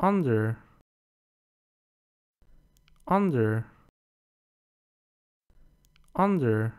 under under under